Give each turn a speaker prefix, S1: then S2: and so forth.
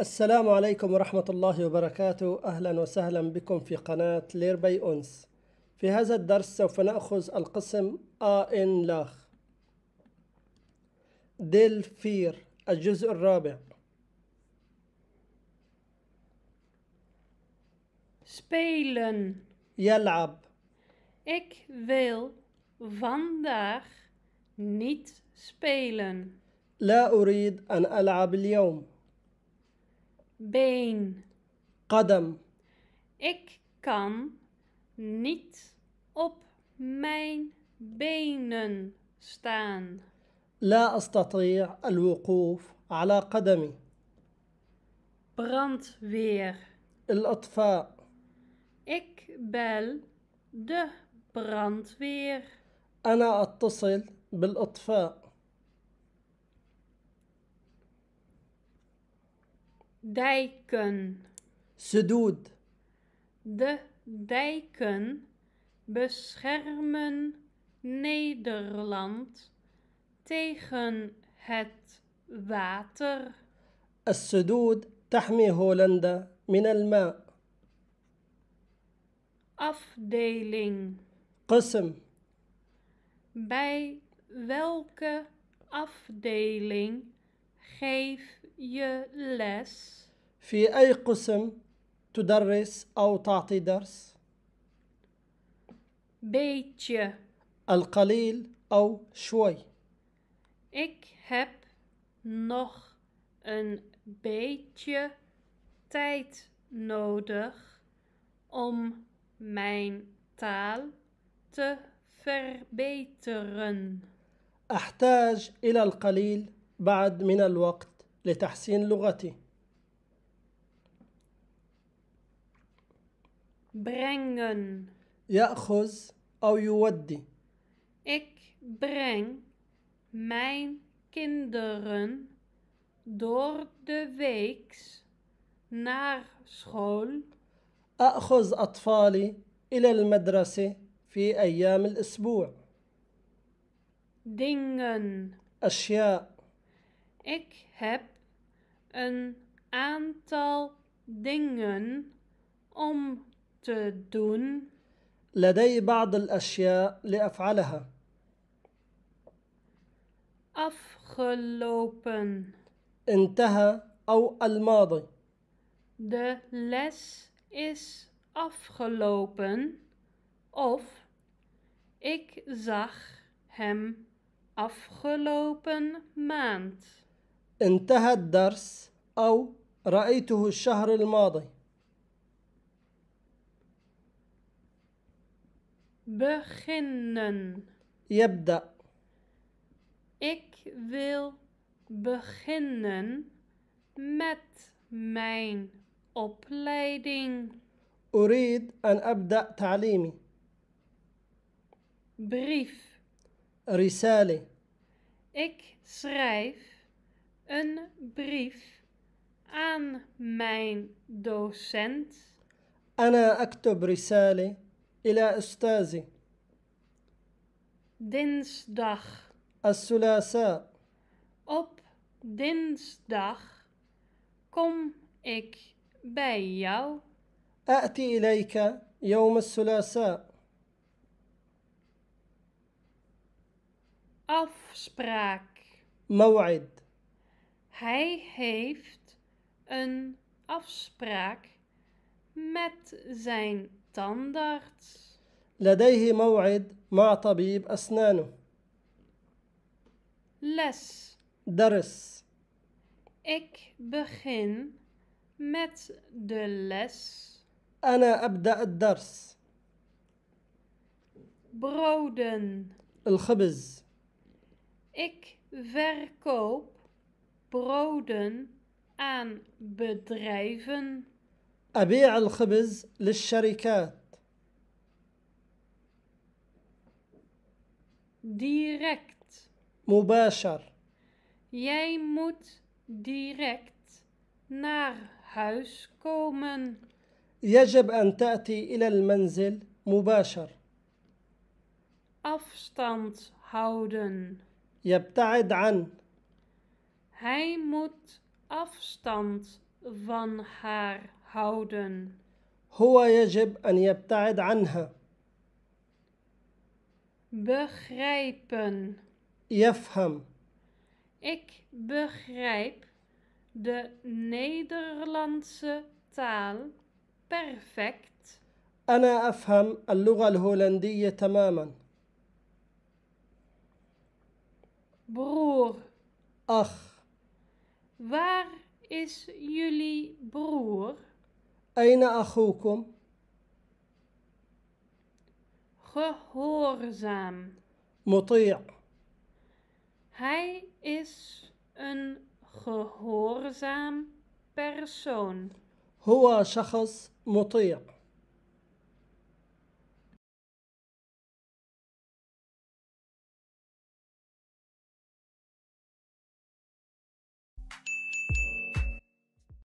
S1: السلام عليكم ورحمة الله وبركاته أهلا وسهلا بكم في قناة لير باي أونس في هذا الدرس سوف نأخذ القسم آ إن لاخ ديل فير الجزء الرابع
S2: spelen يلعب Ik wil vandaag niet spelen
S1: لا أريد أن ألعب اليوم
S2: been قدم Ik kan niet op mijn benen staan.
S1: لا أستطيع الوقوف على قدمي.
S2: brandweer الأطفاء Ik bel de brandweer.
S1: أنا أتصل بالأطفاء
S2: dijken. De dijken beschermen Nederland tegen het water.
S1: السدود تحمي هولندا من الماء.
S2: Afdeling. قسم. Bij welke afdeling geef يلس
S1: في أي قسم تدرس أو تعطي درس؟
S2: بيتje
S1: القليل أو شوي
S2: Ik heb nog een beetje tijd nodig om mijn taal te verbeteren. أحتاج
S1: إلى القليل بعد من الوقت. لتحسين لغتي
S2: برينغن
S1: يأخذ أو يودي
S2: Ik برين ماين kinderen door de week naar school.
S1: أخذ أطفالي إلى المدرسة في أيام الأسبوع.
S2: Dingen.
S1: أشياء.
S2: Ik heb een aantal dingen om te doen.
S1: لدي بعض الأشياء لأفعلها.
S2: afgelopen انتهى أو الماضي De les is afgelopen of ik zag hem afgelopen maand.
S1: انتهى الدرس أو رأيته الشهر الماضي
S2: beginnen يبدأ Ik wil beginnen met mijn opleiding.
S1: أريد أن أبدأ تعليمي.
S2: Brief.
S1: رسالة.
S2: Ik schrijf een brief aan mijn docent.
S1: أنا أكتب رسالة إلى أستاذي.
S2: Dinsdag.
S1: الثلاثاء.
S2: Op dinsdag kom ik bij jou.
S1: آتي إليك يوم الثلاثاء.
S2: Afspraak. موعد. Hij heeft een afspraak met zijn tandarts.
S1: لديه موعد مع طبيب أسنانه. Les. درس.
S2: Ik begin met de les. أنا أبدأ الدرس. Broden.
S1: الخبز.
S2: Ik verkoop broden aan bedrijven.
S1: أبيع الخبز للشركات.
S2: Direct.
S1: مباشر.
S2: Jij moet direct naar huis komen.
S1: يجب أن تأتي إلى المنزل مباشر.
S2: Afstand houden.
S1: يبتعد عن
S2: hij moet afstand van haar houden.
S1: هو يجب أن يبتعد عنها.
S2: Begrijpen.
S1: يفهم.
S2: Ik begrijp de Nederlandse taal perfect.
S1: أنا أفهم اللغة الهولندية تماما.
S2: Broer. أخ. Waar is jullie broer?
S1: Eina achukum.
S2: Gehoorzaam. Muti' Hij is een gehoorzaam persoon.
S1: هو shakhs